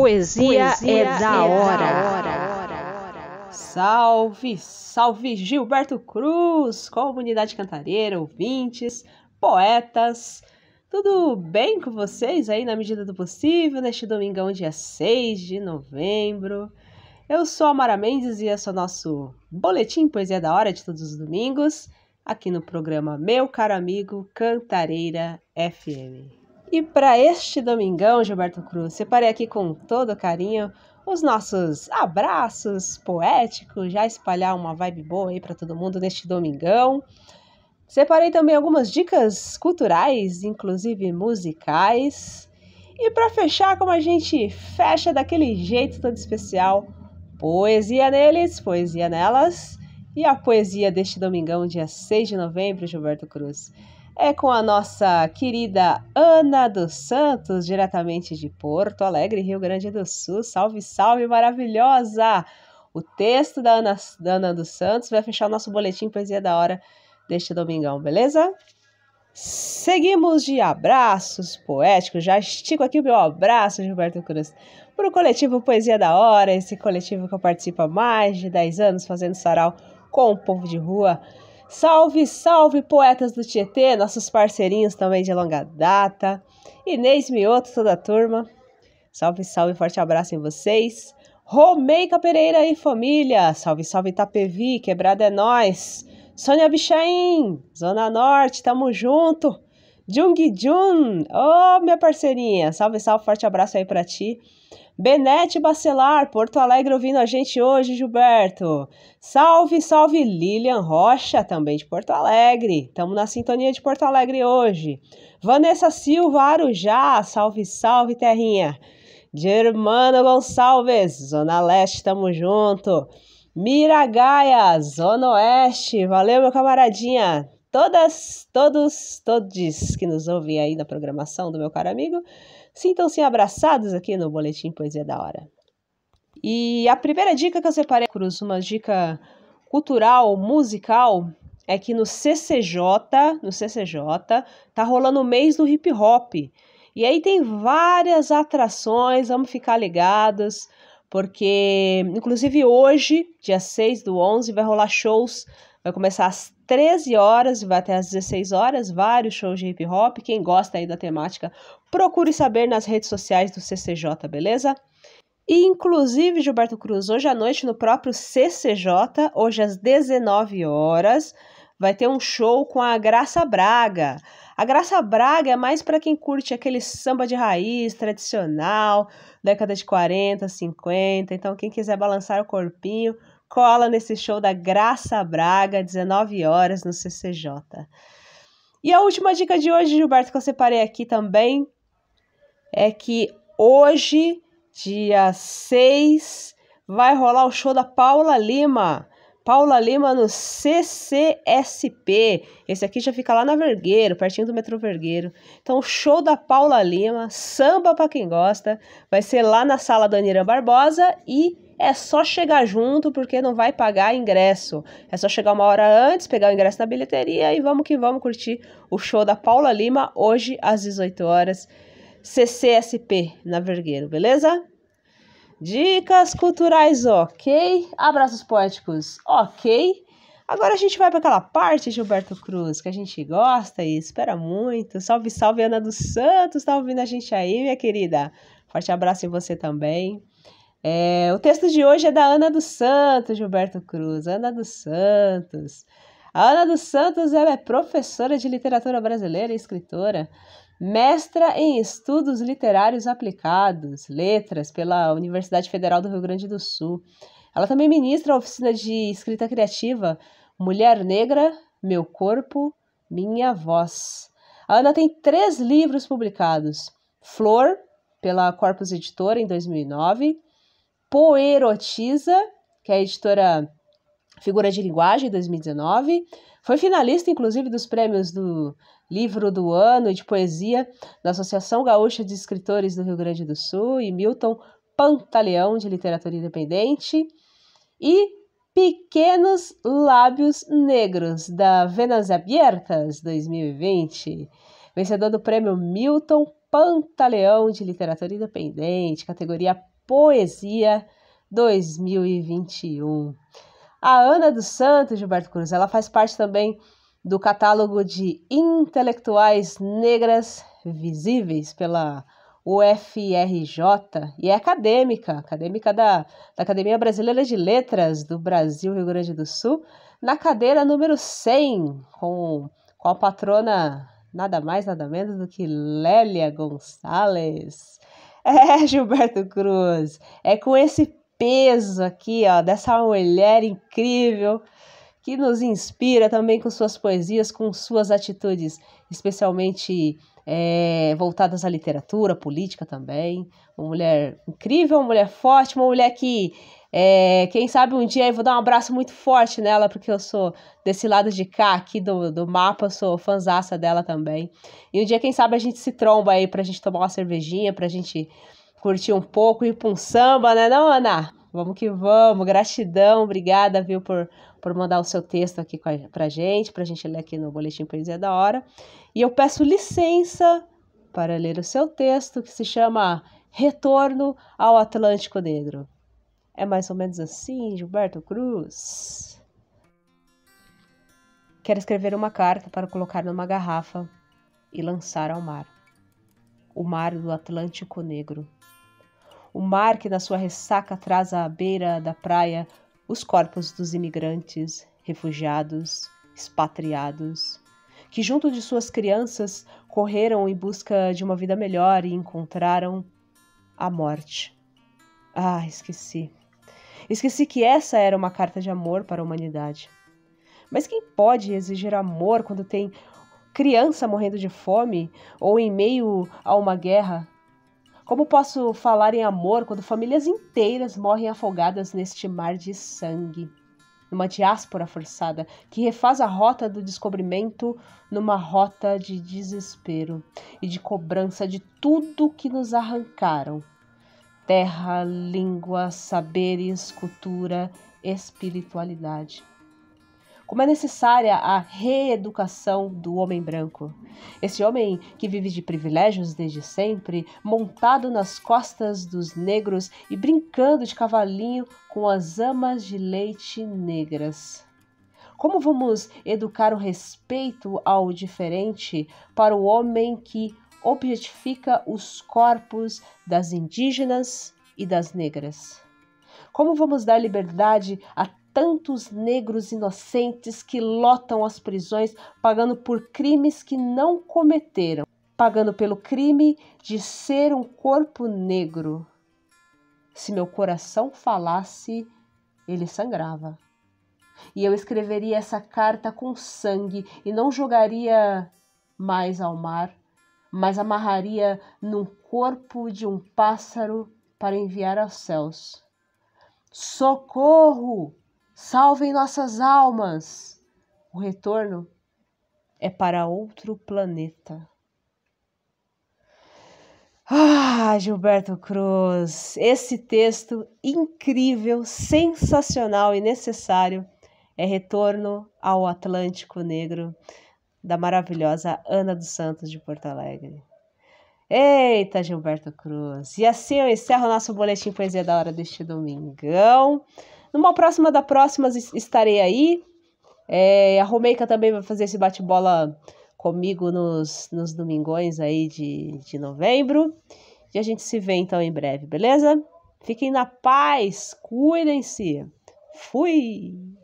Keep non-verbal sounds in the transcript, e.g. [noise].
Poesia, Poesia é, da, é hora. da hora. Salve, salve Gilberto Cruz, comunidade cantareira, ouvintes, poetas. Tudo bem com vocês aí na medida do possível neste domingão, dia 6 de novembro? Eu sou a Mara Mendes e esse é o nosso boletim Poesia da Hora de todos os domingos, aqui no programa Meu Caro Amigo Cantareira FM. E para este domingão, Gilberto Cruz, separei aqui com todo carinho os nossos abraços poéticos, já espalhar uma vibe boa aí para todo mundo neste domingão. Separei também algumas dicas culturais, inclusive musicais. E para fechar, como a gente fecha daquele jeito todo especial, poesia neles, poesia nelas. E a poesia deste domingão, dia 6 de novembro, Gilberto Cruz é com a nossa querida Ana dos Santos, diretamente de Porto Alegre, Rio Grande do Sul. Salve, salve, maravilhosa! O texto da Ana, da Ana dos Santos vai fechar o nosso boletim Poesia da Hora deste domingão, beleza? Seguimos de abraços poéticos. Já estico aqui o meu abraço, Gilberto Cruz, para o coletivo Poesia da Hora, esse coletivo que eu participo há mais de 10 anos fazendo sarau com o povo de rua. Salve, salve, poetas do Tietê, nossos parceirinhos também de longa data. Inês Mioto, toda a turma. Salve, salve, forte abraço em vocês. Romeica Pereira e família. Salve, salve, Itapevi, quebrada é nós. Sônia Bichain, Zona Norte, tamo junto. Jung Jun, ô oh, minha parceirinha, salve, salve, forte abraço aí para ti. Benete Bacelar, Porto Alegre ouvindo a gente hoje, Gilberto. Salve, salve Lilian Rocha, também de Porto Alegre. Estamos na sintonia de Porto Alegre hoje. Vanessa Silva Arujá, salve, salve, terrinha. Germano Gonçalves, Zona Leste, tamo junto. Gaia, Zona Oeste, valeu, meu camaradinha todas, todos, todos que nos ouvem aí na programação do meu caro amigo, sintam-se abraçados aqui no Boletim Poesia da Hora. E a primeira dica que eu separei, Cruz, uma dica cultural, musical, é que no CCJ, no CCJ, tá rolando o mês do hip hop. E aí tem várias atrações, vamos ficar ligados, porque inclusive hoje, dia 6 do 11, vai rolar shows, vai começar às 13 horas, vai até às 16 horas, vários shows de hip hop. Quem gosta aí da temática, procure saber nas redes sociais do CCJ, beleza? E, inclusive, Gilberto Cruz, hoje à noite no próprio CCJ, hoje às 19 horas, vai ter um show com a Graça Braga. A Graça Braga é mais para quem curte aquele samba de raiz tradicional, década de 40, 50. Então, quem quiser balançar o corpinho, cola nesse show da Graça Braga, 19 horas no CCJ. E a última dica de hoje, Gilberto, que eu separei aqui também, é que hoje, dia 6, vai rolar o show da Paula Lima. Paula Lima no CCSP. Esse aqui já fica lá na Vergueiro, pertinho do metrô Vergueiro. Então, show da Paula Lima, samba para quem gosta, vai ser lá na sala da Anirã Barbosa e é só chegar junto porque não vai pagar ingresso. É só chegar uma hora antes, pegar o ingresso na bilheteria e vamos que vamos curtir o show da Paula Lima hoje às 18 horas, CCSP na Vergueiro, beleza? Dicas culturais, ok. Abraços poéticos, ok. Agora a gente vai para aquela parte, Gilberto Cruz, que a gente gosta e espera muito. Salve, salve, Ana dos Santos, tá ouvindo a gente aí, minha querida? Forte abraço em você também. É, o texto de hoje é da Ana dos Santos, Gilberto Cruz. Ana dos Santos. A Ana dos Santos ela é professora de literatura brasileira e escritora, mestra em estudos literários aplicados, letras, pela Universidade Federal do Rio Grande do Sul. Ela também ministra a oficina de escrita criativa Mulher Negra, Meu Corpo, Minha Voz. A Ana tem três livros publicados: Flor, pela Corpus Editora, em 2009. Poerotiza, que é a editora Figura de Linguagem 2019. Foi finalista, inclusive, dos prêmios do Livro do Ano e de Poesia da Associação Gaúcha de Escritores do Rio Grande do Sul e Milton Pantaleão de Literatura Independente. E Pequenos Lábios Negros, da Venas Abertas 2020. Vencedor do prêmio Milton Pantaleão de Literatura Independente, categoria Poesia 2021. A Ana dos Santos Gilberto Cruz, ela faz parte também do catálogo de intelectuais negras visíveis pela UFRJ e é acadêmica, acadêmica da, da Academia Brasileira de Letras do Brasil Rio Grande do Sul, na cadeira número 100, com, com a patrona nada mais, nada menos do que Lélia Gonçalves. É, [laughs] Gilberto Cruz. É com esse peso aqui, ó, dessa mulher incrível que nos inspira também com suas poesias, com suas atitudes, especialmente é, voltadas à literatura, política também. Uma mulher incrível, uma mulher forte, uma mulher que é, quem sabe um dia eu vou dar um abraço muito forte nela, porque eu sou desse lado de cá, aqui do, do mapa, eu sou fanzaça dela também. E um dia, quem sabe, a gente se tromba aí pra gente tomar uma cervejinha, pra gente curtir um pouco, ir pra um samba, né não, Ana? Vamos que vamos, gratidão, obrigada, viu, por, por mandar o seu texto aqui a, pra gente, pra gente ler aqui no Boletim Poesia é da Hora. E eu peço licença para ler o seu texto, que se chama Retorno ao Atlântico Negro. É mais ou menos assim, Gilberto Cruz. Quero escrever uma carta para colocar numa garrafa e lançar ao mar. O mar do Atlântico Negro. O mar que na sua ressaca traz à beira da praia os corpos dos imigrantes, refugiados, expatriados, que junto de suas crianças correram em busca de uma vida melhor e encontraram a morte. Ah, esqueci. Esqueci que essa era uma carta de amor para a humanidade. Mas quem pode exigir amor quando tem criança morrendo de fome ou em meio a uma guerra? Como posso falar em amor quando famílias inteiras morrem afogadas neste mar de sangue? Numa diáspora forçada que refaz a rota do descobrimento numa rota de desespero e de cobrança de tudo que nos arrancaram terra, língua, saberes, cultura, espiritualidade. Como é necessária a reeducação do homem branco. Esse homem que vive de privilégios desde sempre, montado nas costas dos negros e brincando de cavalinho com as amas de leite negras. Como vamos educar o respeito ao diferente para o homem que objetifica os corpos das indígenas e das negras. Como vamos dar liberdade a tantos negros inocentes que lotam as prisões pagando por crimes que não cometeram, pagando pelo crime de ser um corpo negro? Se meu coração falasse, ele sangrava. E eu escreveria essa carta com sangue e não jogaria mais ao mar mas amarraria num corpo de um pássaro para enviar aos céus. Socorro! Salvem nossas almas! O retorno é para outro planeta. Ah, Gilberto Cruz, esse texto incrível, sensacional e necessário é Retorno ao Atlântico Negro da maravilhosa Ana dos Santos de Porto Alegre. Eita, Gilberto Cruz! E assim eu encerro o nosso boletim Poesia da Hora deste domingão. Numa próxima da próxima estarei aí. É, a Romeica também vai fazer esse bate-bola comigo nos, nos domingões aí de, de novembro. E a gente se vê então em breve, beleza? Fiquem na paz, cuidem-se. Fui!